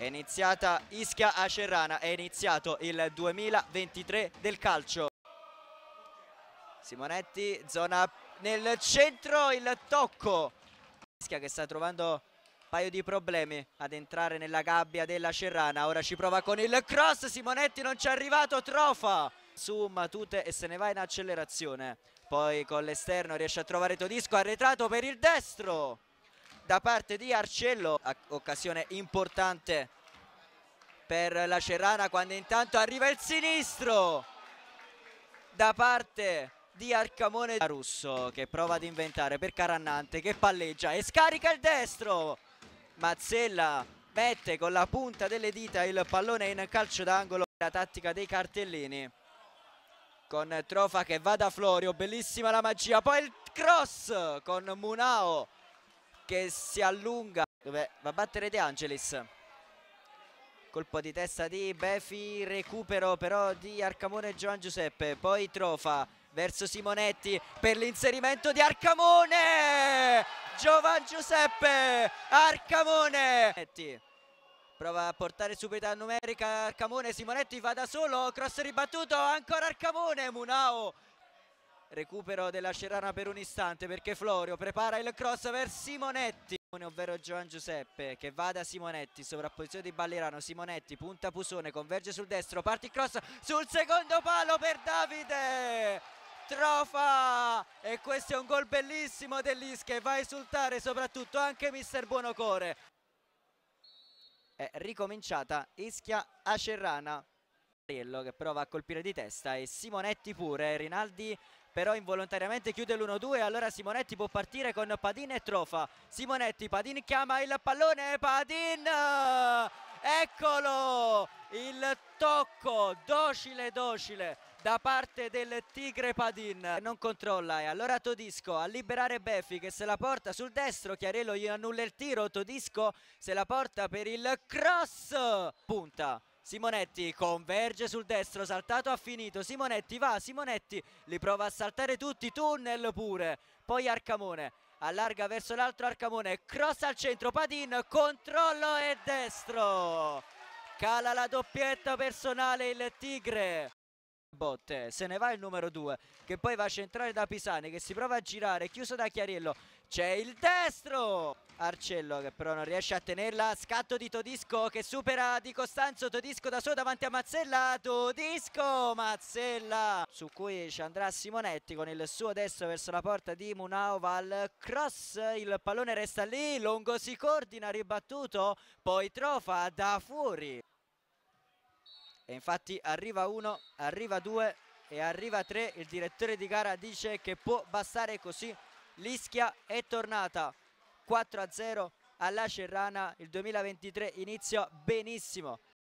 È iniziata Ischia a Cerrana, è iniziato il 2023 del calcio. Simonetti, zona nel centro, il tocco. Ischia che sta trovando un paio di problemi ad entrare nella gabbia della Cerrana. Ora ci prova con il cross, Simonetti non ci è arrivato, Trofa su Matute e se ne va in accelerazione. Poi con l'esterno riesce a trovare Todisco, arretrato per il destro da parte di Arcello, occasione importante per la Cerrana quando intanto arriva il sinistro da parte di Arcamone Russo che prova ad inventare per Carannante che palleggia e scarica il destro Mazzella mette con la punta delle dita il pallone in calcio d'angolo la tattica dei cartellini con Trofa che va da Florio bellissima la magia poi il cross con Munao che si allunga dove va a battere De Angelis colpo di testa di Befi recupero però di Arcamone e Giovan Giuseppe poi Trofa verso Simonetti per l'inserimento di Arcamone Giovan Giuseppe Arcamone prova a portare subito a numerica Arcamone Simonetti va da solo cross ribattuto ancora Arcamone Munao recupero della Cerrana per un istante perché Florio prepara il cross per Simonetti ovvero Giovan Giuseppe che va da Simonetti sovrapposizione di Ballerano Simonetti punta Pusone converge sul destro parte il cross sul secondo palo per Davide Trofa e questo è un gol bellissimo dell'Isca e va a esultare soprattutto anche mister Buonocore è ricominciata Ischia a Cerrana che prova a colpire di testa e Simonetti pure Rinaldi però involontariamente chiude l'1-2 allora Simonetti può partire con Padin e Trofa Simonetti, Padin chiama il pallone Padin eccolo il tocco docile docile da parte del Tigre Padin non controlla e allora Todisco a liberare Beffi che se la porta sul destro Chiarello gli annulla il tiro Todisco se la porta per il cross punta Simonetti converge sul destro, saltato ha finito, Simonetti va, Simonetti li prova a saltare tutti, tunnel pure, poi Arcamone, allarga verso l'altro Arcamone, cross al centro, Padin, controllo e destro, cala la doppietta personale il Tigre, botte se ne va il numero 2 che poi va a centrare da Pisani che si prova a girare chiuso da Chiariello c'è il destro Arcello che però non riesce a tenerla scatto di Todisco che supera Di Costanzo Todisco da solo davanti a Mazzella Todisco Mazzella su cui ci andrà Simonetti con il suo destro verso la porta di Munao va cross il pallone resta lì Longo si coordina ribattuto poi Trofa da fuori e infatti arriva uno, arriva due e arriva tre. Il direttore di gara dice che può bastare così. L'ischia è tornata 4 0 alla Cerrana. Il 2023 inizia benissimo